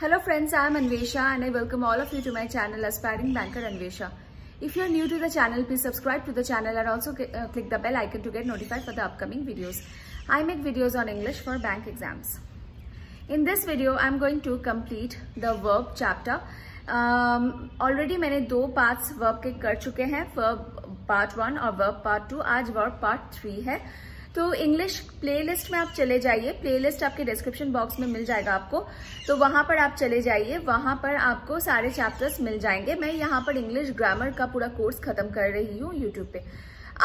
Hello friends, I am Anvesha and I welcome all of you to my channel Aspiring Banker Anvesha. If you are new to the channel, please subscribe to the channel and also uh, click the bell icon to get notified for the upcoming videos. I make videos on English for bank exams. In this video, I am going to complete the verb chapter. Already um, मैंने दो parts verb के कर चुके हैं verb part one और verb part two आज verb part three है तो इंग्लिश प्लेलिस्ट में आप चले जाइए प्लेलिस्ट आपके डिस्क्रिप्शन बॉक्स में मिल जाएगा आपको तो वहाँ पर आप चले जाइए वहां पर आपको सारे चैप्टर्स मिल जाएंगे मैं यहाँ पर इंग्लिश ग्रामर का पूरा कोर्स खत्म कर रही हूँ यूट्यूब पे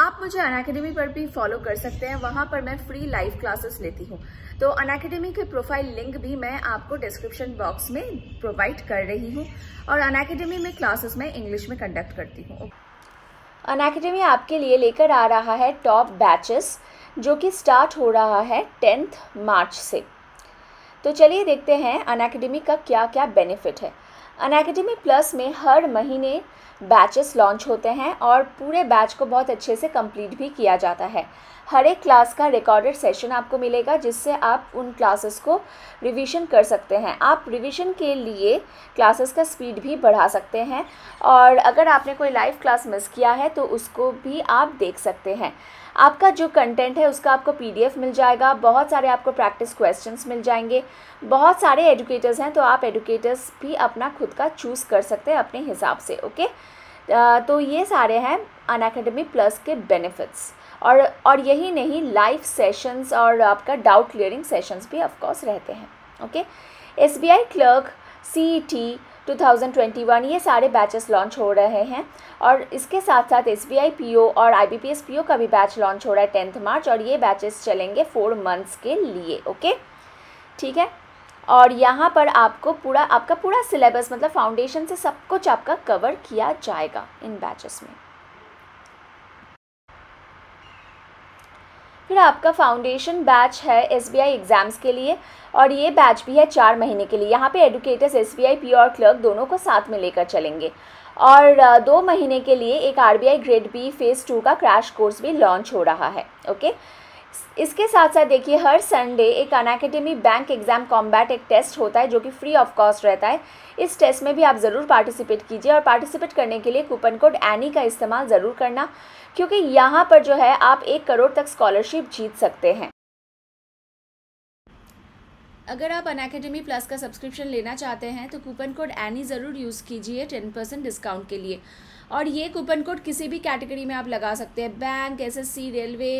आप मुझे अनएकेडमी पर भी फॉलो कर सकते हैं वहां पर मैं फ्री लाइव क्लासेस लेती हूँ तो अनएकेडमी के प्रोफाइल लिंक भी मैं आपको डिस्क्रिप्शन बॉक्स में प्रोवाइड कर रही हूँ और अनएकेडमी में क्लासेस मैं इंग्लिश में कंडक्ट करती हूँ अनएकेडमी आपके लिए लेकर आ रहा है टॉप बैचेस जो कि स्टार्ट हो रहा है टेंथ मार्च से तो चलिए देखते हैं अनएकेडमी का क्या क्या बेनिफिट है अनएकेडमी प्लस में हर महीने बैचेस लॉन्च होते हैं और पूरे बैच को बहुत अच्छे से कंप्लीट भी किया जाता है हर एक क्लास का रिकॉर्डेड सेशन आपको मिलेगा जिससे आप उन क्लासेस को रिवीजन कर सकते हैं आप रिवीजन के लिए क्लासेस का स्पीड भी बढ़ा सकते हैं और अगर आपने कोई लाइव क्लास मिस किया है तो उसको भी आप देख सकते हैं आपका जो कंटेंट है उसका आपको पीडीएफ मिल जाएगा बहुत सारे आपको प्रैक्टिस क्वेश्चंस मिल जाएंगे बहुत सारे एडुकेटर्स हैं तो आप एडुकेटर्स भी अपना खुद का चूज़ कर सकते हैं अपने हिसाब से ओके तो ये सारे हैं अन अकेडमी प्लस के बेनिफिट्स और और यही नहीं लाइव सेशंस और आपका डाउट क्लियरिंग सेशंस भी ऑफकोर्स रहते हैं okay S B I clerk C E T 2021 ये सारे बैचेस लॉन्च हो रहे हैं और इसके साथ साथ एस बी और आई बी पीओ का भी बैच लॉन्च हो रहा है टेंथ मार्च और ये बैचेस चलेंगे फोर मंथ्स के लिए ओके ठीक है और यहाँ पर आपको पूरा आपका पूरा सिलेबस मतलब फाउंडेशन से सब कुछ आपका कवर किया जाएगा इन बैचेस में फिर आपका फाउंडेशन बैच है एसबीआई एग्ज़ाम्स के लिए और ये बैच भी है चार महीने के लिए यहाँ पे educators S B I P और क्लर्क दोनों को साथ में लेकर चलेंगे और दो महीने के लिए एक R B I grade B phase two का क्रैश कोर्स भी लॉन्च हो रहा है ओके इसके साथ साथ देखिए हर संडे एक Unacademy bank exam combat एक टेस्ट होता है जो कि फ्री ऑफ कॉस्ट रहता है इस टेस्ट में भी आप ज़रूर पार्टिसिपेट कीजिए और पार्टिसिपेट करने के लिए कूपन कोड एनी का इस्तेमाल ज़रूर करना क्योंकि यहाँ पर जो है आप एक करोड़ तक स्कॉलरशिप जीत सकते हैं अगर आप अन अकेडमी प्लस का सब्सक्रिप्शन लेना चाहते हैं तो कूपन कोड एनी ज़रूर यूज़ कीजिए टेन परसेंट डिस्काउंट के लिए और ये कूपन कोड किसी भी कैटेगरी में आप लगा सकते हैं बैंक एसएससी रेलवे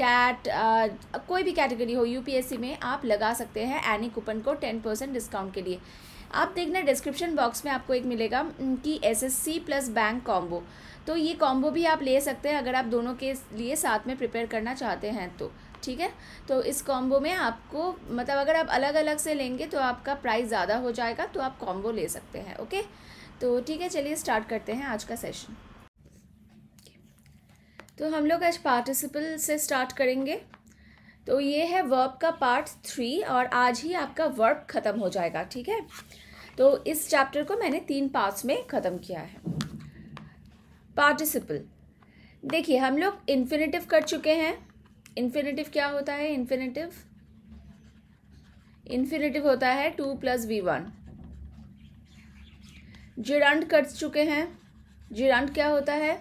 कैट आ, कोई भी कैटेगरी हो यूपीएससी में आप लगा सकते हैं any coupon code ten percent discount के लिए आप देखना डिस्क्रिप्शन बॉक्स में आपको एक मिलेगा कि एस प्लस बैंक कॉम्बो तो ये कॉम्बो भी आप ले सकते हैं अगर आप दोनों के लिए साथ में प्रिपेयर करना चाहते हैं तो ठीक है तो इस कॉम्बो में आपको मतलब अगर आप अलग अलग से लेंगे तो आपका प्राइस ज़्यादा हो जाएगा तो आप कॉम्बो ले सकते हैं ओके तो ठीक है चलिए स्टार्ट करते हैं आज का सेशन तो हम लोग आज पार्टिसिपल से स्टार्ट करेंगे तो ये है वर्ब का पार्ट थ्री और आज ही आपका वर्ब ख़त्म हो जाएगा ठीक है तो इस चैप्टर को मैंने तीन पार्ट्स में ख़त्म किया है पार्टिसिपल देखिए हम लोग इन्फिनेटिव कर चुके हैं इन्फिनेटिव क्या होता है इन्फिनेटिव इन्फिनेटिव होता है to plus V one gerund कट चुके हैं जिरंट क्या होता है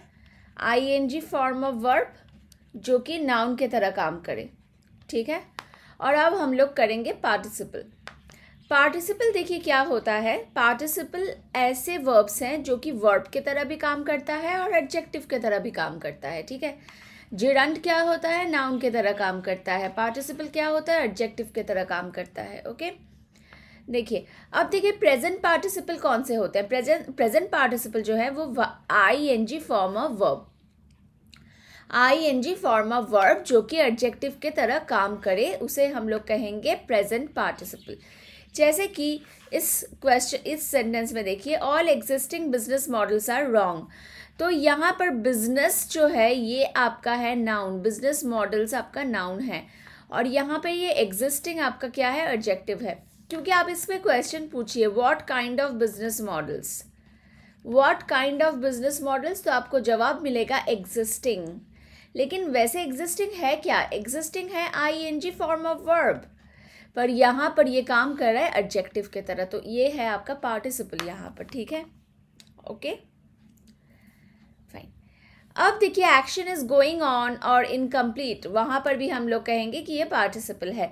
I N G form of verb जो कि नाउन के तरह काम करे ठीक है और अब हम लोग करेंगे पार्टिसिपल पार्टिसिपल देखिए क्या होता है पार्टिसिपल ऐसे वर्ब्स हैं जो कि वर्ब के तरह भी काम करता है और एडजेक्टिव के तरह भी काम करता है ठीक है जिड़ंट क्या होता है नाउन के तरह काम करता है पार्टिसिपल क्या होता है एडजेक्टिव के तरह काम करता है ओके देखिए अब देखिए प्रेजेंट पार्टिसिपल कौन से होते हैं प्रेजेंट प्रेजेंट पार्टिसिपल जो है वो I N G form of verb I N G form of verb जो कि एडजेक्टिव के तरह काम करे उसे हम लोग कहेंगे प्रेजेंट पार्टिसिपल जैसे कि इस क्वेश्चन इस सेंटेंस में देखिए all existing business models are wrong तो यहाँ पर बिजनेस जो है ये आपका है नाउन बिजनेस मॉडल्स आपका नाउन है और यहाँ पे ये एग्जिस्टिंग आपका क्या है एडजेक्टिव है क्योंकि आप इसमें क्वेश्चन पूछिए what kind of business models what kind of business models तो आपको जवाब मिलेगा एग्जिस्टिंग लेकिन वैसे एग्जिस्टिंग है क्या एग्जिस्टिंग है I N G form of verb पर यहाँ पर ये काम कर रहा है एडजेक्टिव के तरह तो ये है आपका पार्टिसिपल यहाँ पर ठीक है ओके okay? अब देखिए एक्शन इज गोइंग ऑन और इनकम्प्लीट वहाँ पर भी हम लोग कहेंगे कि ये पार्टिसिपल है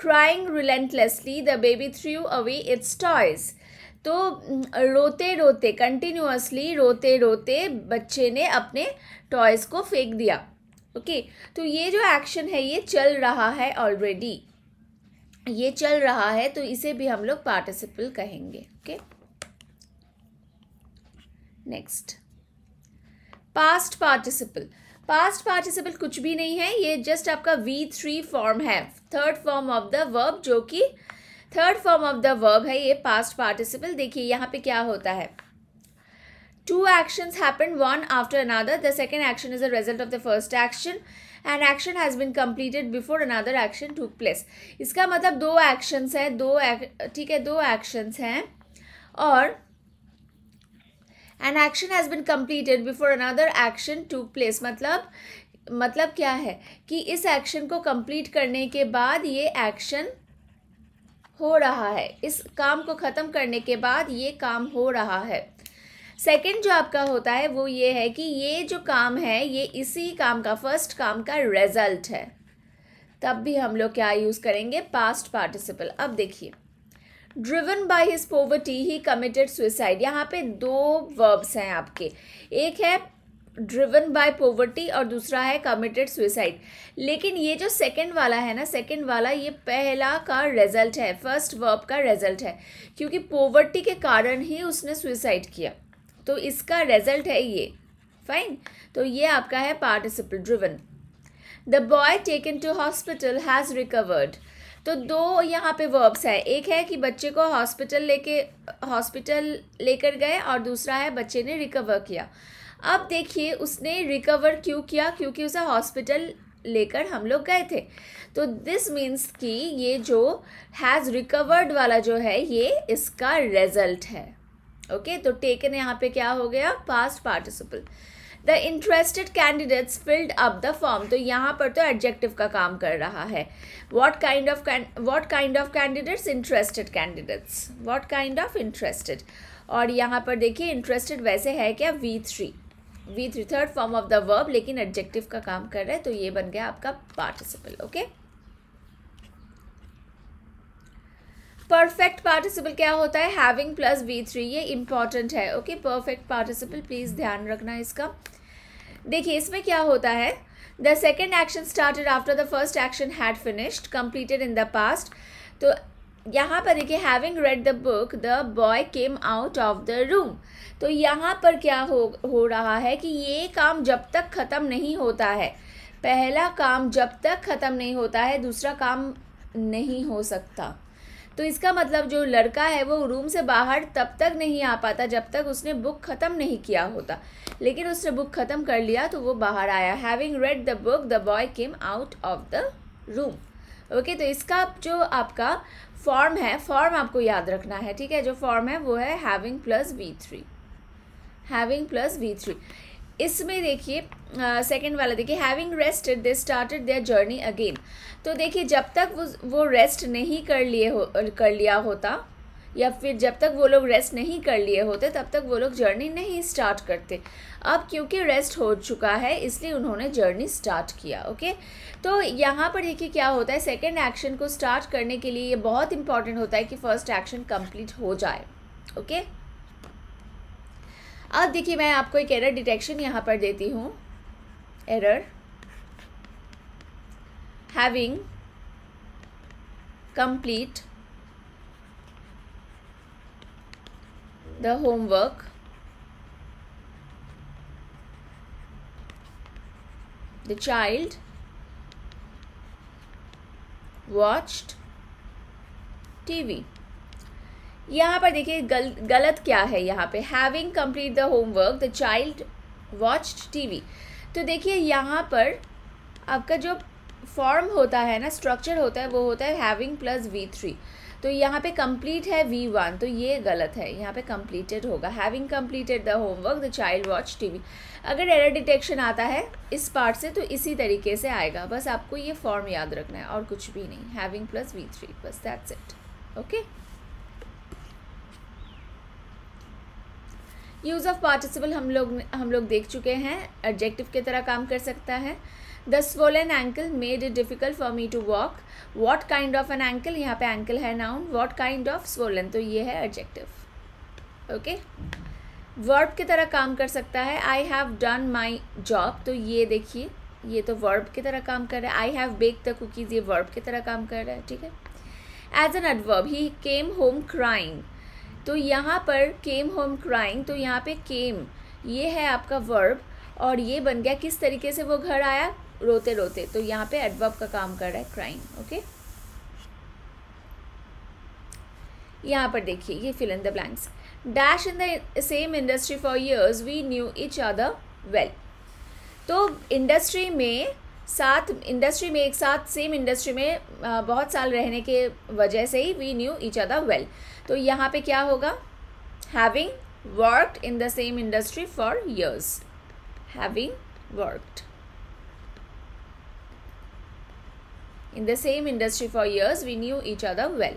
crying relentlessly the baby threw away its toys तो रोते रोते कंटिन्यूसली रोते रोते बच्चे ने अपने टॉयज़ को फेंक दिया ओके okay, तो ये जो एक्शन है ये चल रहा है ऑलरेडी ये चल रहा है तो इसे भी हम लोग पार्टिसिपल कहेंगे okay okay? Next past participle past participle कुछ भी नहीं है ये जस्ट आपका वी थ्री फॉर्म है third form of the verb जो कि third form of the verb है ये पास्ट पार्टिसिपल देखिए यहाँ पे क्या होता है two actions happen one after another the second action is a result of the first action and action has been completed before another action to place इसका मतलब दो एक्शंस हैं दो ठीक है दो एक्शंस हैं और an action has been completed before another action to place मतलब मतलब क्या है कि इस एक्शन को कम्प्लीट करने के बाद ये एक्शन हो रहा है इस काम को ख़त्म करने के बाद ये काम हो रहा है सेकेंड जो आपका होता है वो ये है कि ये जो काम है ये इसी काम का फर्स्ट काम का रिजल्ट है तब भी हम लोग क्या यूज़ करेंगे पास्ट पार्टिसिपल अब देखिए driven by his poverty he committed suicide यहाँ पे दो वर्ब्स हैं आपके एक है ड्रिवन बाय पोवर्टी और दूसरा है कमिटेड सुइसाइड लेकिन ये जो सेकेंड वाला है ना सेकेंड वाला ये पहला का रिजल्ट है फर्स्ट वर्ब का रिजल्ट है क्योंकि पोवर्टी के कारण ही उसने सुइसाइड किया तो इसका रिजल्ट है ये फाइन तो ये आपका है participle driven the boy taken to hospital has recovered तो दो यहाँ पे वर्ब्स है एक है कि बच्चे को हॉस्पिटल लेके हॉस्पिटल लेकर गए और दूसरा है बच्चे ने रिकवर किया अब देखिए उसने रिकवर क्यों किया क्योंकि उसे हॉस्पिटल लेकर हम लोग गए थे तो दिस मीन्स कि ये जो हैज़ रिकवर्ड वाला जो है ये इसका रिजल्ट है ओके okay? तो टेकन यहाँ पे क्या हो गया past participle the interested candidates filled up the form तो यहाँ पर तो एडजेक्टिव का काम कर रहा है what kind of what kind of candidates interested candidates what kind of interested और यहाँ पर देखिए इंटरेस्टेड वैसे है क्या V three V three third form of the verb लेकिन एडजेक्टिव का काम कर रहा है तो ये बन गया आपका participle okay okay? Perfect participle क्या होता है हैविंग प्लस वी थ्री ये इंपॉर्टेंट है ओके परफेक्ट पार्टिसिपल प्लीज़ ध्यान रखना इसका देखिए इसमें क्या होता है the second action started after the first action had finished completed in the past तो यहाँ पर देखिए having read the book the boy came out of the room तो यहाँ पर क्या हो हो रहा है कि ये काम जब तक ख़त्म नहीं होता है पहला काम जब तक ख़त्म नहीं होता है दूसरा काम नहीं हो सकता तो इसका मतलब जो लड़का है वो रूम से बाहर तब तक नहीं आ पाता जब तक उसने बुक ख़त्म नहीं किया होता लेकिन उसने बुक ख़त्म कर लिया तो वो बाहर आया having read the book the boy came out of the room okay तो इसका जो आपका फॉर्म है फॉर्म आपको याद रखना है ठीक है जो फॉर्म है वो है having plus V three having plus V three इसमें देखिए सेकेंड वाला देखिए having rested they started their journey again तो देखिए जब तक वो वो रेस्ट नहीं कर लिए हो कर लिया होता या फिर जब तक वो लोग रेस्ट नहीं कर लिए होते तब तक वो लोग जर्नी नहीं स्टार्ट करते अब क्योंकि रेस्ट हो चुका है इसलिए उन्होंने जर्नी स्टार्ट किया ओके तो यहाँ पर देखिए क्या होता है सेकेंड एक्शन को स्टार्ट करने के लिए ये बहुत इंपॉर्टेंट होता है कि फर्स्ट एक्शन कंप्लीट हो जाए ओके अब देखिए मैं आपको एक एरर डिटेक्शन यहाँ पर देती हूँ error having complete the homework the child watched TV यहाँ पर देखिए गल, गलत क्या है यहाँ पे having complete the homework the child watched TV तो देखिए यहाँ पर आपका जो फॉर्म होता है ना स्ट्रक्चर होता है वो होता है हैविंग प्लस वी थ्री तो यहाँ पे कंप्लीट है वी वन तो ये गलत है यहाँ पे कंप्लीटेड होगा having completed the homework the child watch TV अगर एरर डिटेक्शन आता है इस पार्ट से तो इसी तरीके से आएगा बस आपको ये फॉर्म याद रखना है और कुछ भी नहीं हैविंग प्लस वी थ्री बस that's it okay use of participle हम लोग हम लोग देख चुके हैं एडजेक्टिव की तरह काम कर सकता है the swollen ankle made it difficult for me to walk what kind of an ankle यहाँ पे एंकल है noun what kind of swollen तो ये है एडजेक्टिव ओके वर्ब की तरह काम कर सकता है I have done my job तो ये देखिए ये तो वर्ब की तरह काम कर रहा है I have bake the cookies ये वर्ब की तरह काम कर रहा है ठीक है as an adverb he came home crying तो यहाँ पर केम होम क्राइंग तो यहाँ पे केम ये है आपका वर्ब और ये बन गया किस तरीके से वो घर आया रोते रोते तो यहाँ पे एडवर्ब का काम कर रहा है क्राइंग ओके यहाँ पर देखिए ये fill in the blanks dash in the same industry for years we knew each other well तो इंडस्ट्री में साथ इंडस्ट्री में एक साथ सेम इंडस्ट्री में बहुत साल रहने के वजह से ही we knew each other well तो यहाँ पे क्या होगा having worked in the same industry for years having worked in the same industry for years. We knew each other well.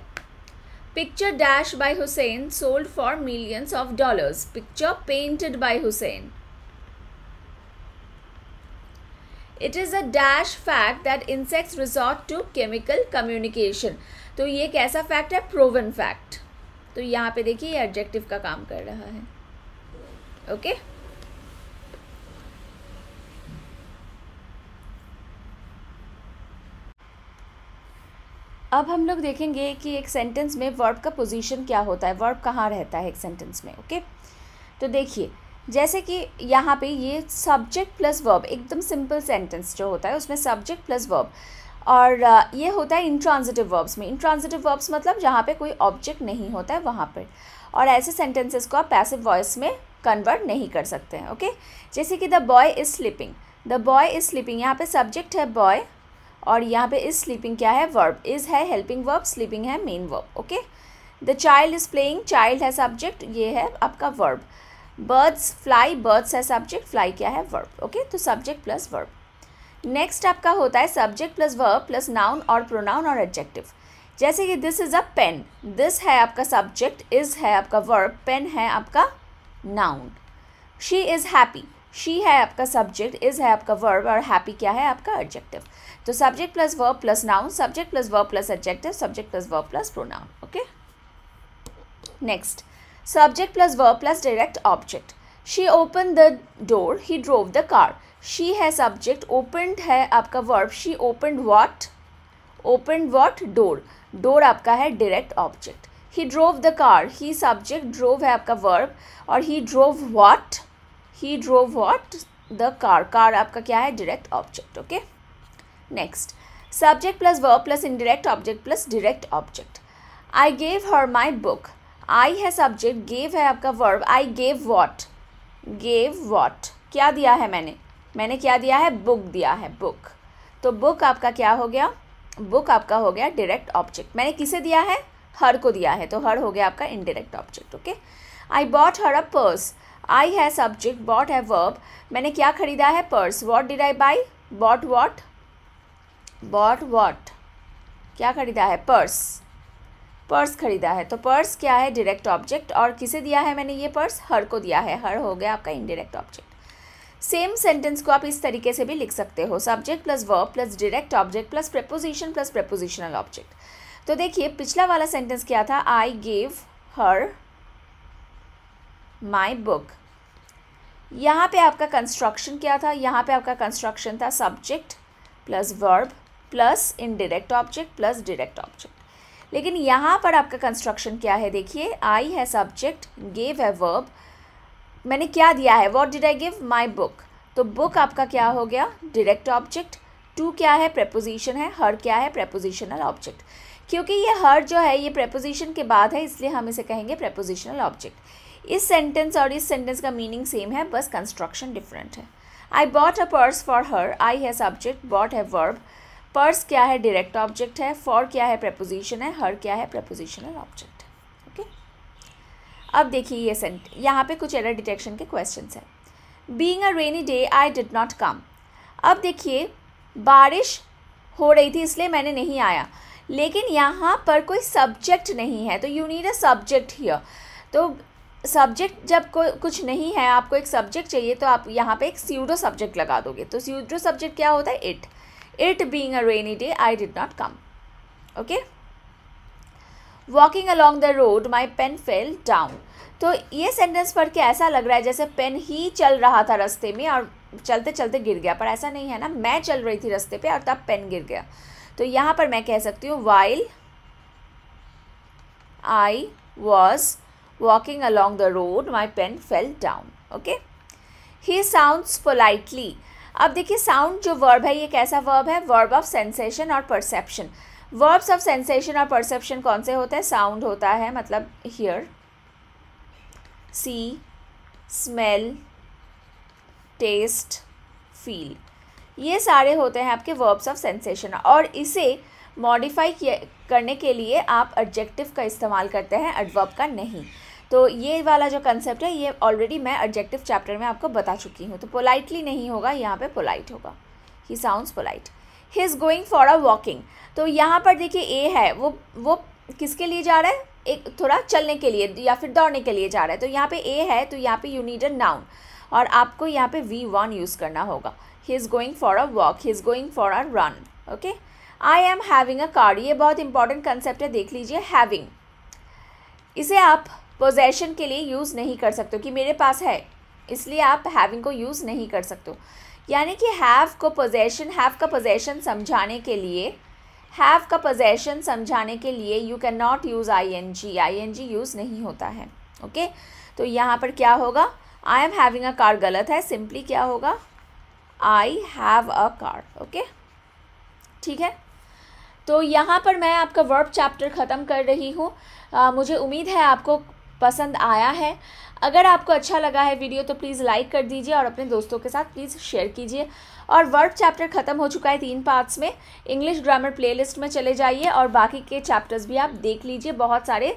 Picture Dash by Hussein sold for millions of dollars. Picture painted by Hussein. It is a dash fact that insects resort to chemical communication तो ये कैसा fact है proven fact तो यहाँ पे देखिए ये adjective का काम कर रहा है ओके okay? अब हम लोग देखेंगे कि एक सेंटेंस में वर्ब का पोजीशन क्या होता है वर्ब कहाँ रहता है एक सेंटेंस में ओके तो देखिए जैसे कि यहाँ पे ये सब्जेक्ट प्लस वर्ब एकदम सिंपल सेंटेंस जो होता है उसमें सब्जेक्ट प्लस वर्ब और ये होता है इंट्रांजिटिव वर्ब्स में इंट्रांजिटिव वर्ब्स मतलब जहाँ पे कोई ऑब्जेक्ट नहीं होता है वहाँ पर और ऐसे सेंटेंसेस को आप पैसिव वॉइस में कन्वर्ट नहीं कर सकते हैं ओके जैसे कि the boy is sleeping the boy is sleeping यहाँ पे सब्जेक्ट है बॉय और यहाँ पे इज स्लीपिंग क्या है वर्ब इज है हेल्पिंग वर्ब स्लीपिंग है main verb okay the child is playing child है सब्जेक्ट ये है आपका वर्ब बर्ड्स फ्लाई बर्ड्स है सब्जेक्ट फ्लाई क्या है वर्ब ओके तो सब्जेक्ट प्लस वर्ब नेक्स्ट आपका होता है subject plus verb plus noun और प्रोनाउन और एडजेक्टिव जैसे कि this is a pen this है आपका सब्जेक्ट इज है आपका वर्ब पेन है आपका noun she is happy she है आपका सब्जेक्ट इज़ है आपका वर्ब और हैप्पी क्या है आपका ऑब्जेक्टिव तो subject plus verb plus noun subject plus verb plus objective subject plus verb plus pronoun okay next subject plus verb plus direct object she open the door he drove the car she है subject opened है आपका verb she opened what opened what door door आपका है direct object he drove the car he subject drove है आपका verb और he drove what he drew what the car car आपका क्या है direct object okay next subject plus verb plus indirect object plus direct object I gave her my book I है subject gave है आपका verb I gave what gave what क्या दिया है मैंने मैंने क्या दिया है बुक दिया है बुक तो बुक आपका क्या हो गया बुक आपका हो गया डायरेक्ट ऑब्जेक्ट मैंने किसे दिया है हर को दिया है तो हर हो गया आपका indirect object okay I bought her a purse I है सब्जेक्ट बॉट है वर्ब मैंने क्या खरीदा है purse what did I buy bought what bought what क्या खरीदा है पर्स पर्स खरीदा है तो पर्स क्या है डायरेक्ट ऑब्जेक्ट और किसे दिया है मैंने ये पर्स हर को दिया है हर हो गया आपका इनडायरेक्ट ऑब्जेक्ट सेम सेंटेंस को आप इस तरीके से भी लिख सकते हो subject plus verb plus direct object plus preposition plus prepositional object तो देखिए पिछला वाला सेंटेंस क्या था आई गेव हर माई बुक यहाँ पे आपका कंस्ट्रक्शन क्या था यहाँ पे आपका कंस्ट्रक्शन था subject plus verb plus indirect object plus direct object लेकिन यहाँ पर आपका कंस्ट्रक्शन क्या है देखिए आई है सब्जेक्ट गेव है वर्ब मैंने क्या दिया है what did I give my book तो बुक आपका क्या हो गया डायरेक्ट ऑब्जेक्ट टू क्या है प्रेपोजिशन है हर क्या है प्रेपोजिशनल ऑब्जेक्ट क्योंकि ये हर जो है ये प्रेपोजिशन के बाद है इसलिए हम इसे कहेंगे प्रेपोजिशनल ऑब्जेक्ट इस सेंटेंस और इस सेंटेंस का मीनिंग सेम है बस कंस्ट्रक्शन डिफरेंट है I bought a purse for her I है सब्जेक्ट बॉट है वर्ब पर्स क्या है डायरेक्ट ऑब्जेक्ट है फॉर क्या है प्रपोजिशन है हर क्या है प्रपोजिशनल ऑब्जेक्ट है ओके अब देखिए ये सेंट यहाँ पे कुछ एरर डिटेक्शन के क्वेश्चन है being a rainy day I did not come अब देखिए बारिश हो रही थी इसलिए मैंने नहीं आया लेकिन यहाँ पर कोई सब्जेक्ट नहीं है तो you need a subject here तो सब्जेक्ट जब को कुछ नहीं है आपको एक सब्जेक्ट चाहिए तो आप यहाँ पे एक सीडो सब्जेक्ट लगा दोगे तो सीडो सब्जेक्ट क्या होता है it it being a rainy day I did not come okay walking along the road my pen fell down तो ये सेंटेंस पढ़ के ऐसा लग रहा है जैसे पेन ही चल रहा था रस्ते में और चलते चलते गिर गया पर ऐसा नहीं है ना मैं चल रही थी रस्ते पे और तब पेन गिर गया तो यहाँ पर मैं कह सकती हूँ while I was Walking along the road, my pen fell down. Okay? He sounds politely. अब देखिए साउंड जो वर्ब है ये कैसा वर्ब है वर्ब ऑफ सेंसेशन और परसेप्शन वर्ब्स ऑफ सेंसेशन और परसेप्शन कौन से होते हैं साउंड होता है मतलब hear see smell taste feel ये सारे होते हैं आपके वर्ब्स ऑफ सेंसेशन और इसे मॉडिफाई करने के लिए आप एडजेक्टिव का इस्तेमाल करते हैं एडवर्ब का नहीं तो ये वाला जो कंसेप्ट है ये ऑलरेडी मैं ऑब्जेक्टिव चैप्टर में आपको बता चुकी हूँ तो पोलाइटली नहीं होगा यहाँ पे पोलाइट होगा ही sounds polite he is going for a walking तो यहाँ पर देखिए ए है वो वो किसके लिए जा रहा है एक थोड़ा चलने के लिए या फिर दौड़ने के लिए जा रहा है तो यहाँ पे ए है तो यहाँ पे यू नीड अ नाउन और आपको यहाँ पे वी वन यूज़ करना होगा he is going for a walk he is going for a run okay I am having a car ये बहुत इंपॉर्टेंट कंसेप्ट है देख लीजिए हैविंग इसे आप पोजेशन के लिए यूज़ नहीं कर सकते कि मेरे पास है इसलिए आप हैविंग को यूज़ नहीं कर सकते यानी कि हैव को पोजेशन हैव का पोजेशन समझाने के लिए हैव का पोजेशन समझाने के लिए you can not use I N G I N G use नहीं होता है ओके तो यहाँ पर क्या होगा I am having a car गलत है सिंपली क्या होगा I have a car okay ठीक है तो यहाँ पर मैं आपका वर्ब चैप्टर ख़त्म कर रही हूँ मुझे उम्मीद है आपको पसंद आया है अगर आपको अच्छा लगा है वीडियो तो प्लीज़ लाइक कर दीजिए और अपने दोस्तों के साथ प्लीज़ शेयर कीजिए और वर्ड चैप्टर ख़त्म हो चुका है तीन पार्ट्स में इंग्लिश ग्रामर प्लेलिस्ट में चले जाइए और बाकी के चैप्टर्स भी आप देख लीजिए बहुत सारे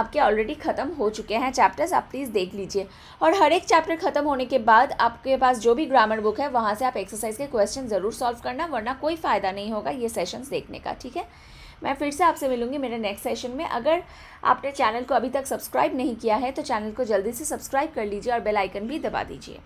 आपके ऑलरेडी ख़त्म हो चुके हैं चैप्टर्स आप प्लीज़ देख लीजिए और हर एक चैप्टर ख़त्म होने के बाद आपके पास जो भी ग्रामर बुक है वहाँ से आप एक्सरसाइज के क्वेश्चन ज़रूर सॉल्व करना वरना कोई फ़ायदा नहीं होगा ये सेशंस देखने का ठीक है मैं फिर से आपसे मिलूँगी मेरे नेक्स्ट सेशन में अगर आपने चैनल को अभी तक सब्सक्राइब नहीं किया है तो चैनल को जल्दी से सब्सक्राइब कर लीजिए और बेल आइकन भी दबा दीजिए